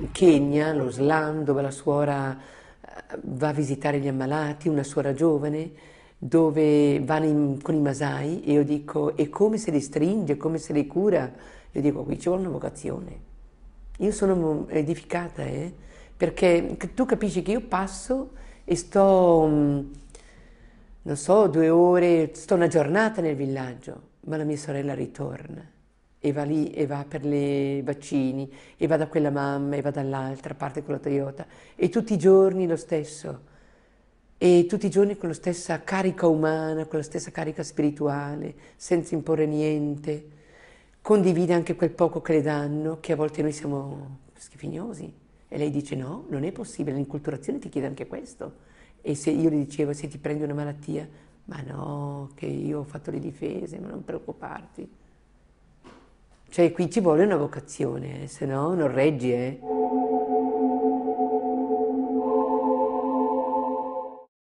in Kenya, lo slam, dove la suora eh, va a visitare gli ammalati, una suora giovane, dove vanno in, con i masai e io dico, e come se li stringe, come se li cura? Io dico, qui ci vuole una vocazione. Io sono edificata, eh? perché tu capisci che io passo e sto, mm, non so, due ore, sto una giornata nel villaggio, ma la mia sorella ritorna e va lì e va per i vaccini e va da quella mamma e va dall'altra, parte con la Toyota e tutti i giorni lo stesso e tutti i giorni con la stessa carica umana, con la stessa carica spirituale, senza imporre niente. Condivide anche quel poco che le danno, che a volte noi siamo schifignosi. E lei dice no, non è possibile, l'inculturazione ti chiede anche questo. E se io le dicevo, se ti prendi una malattia, ma no, che io ho fatto le difese, ma non preoccuparti. Cioè qui ci vuole una vocazione, eh? se no non reggi. Eh?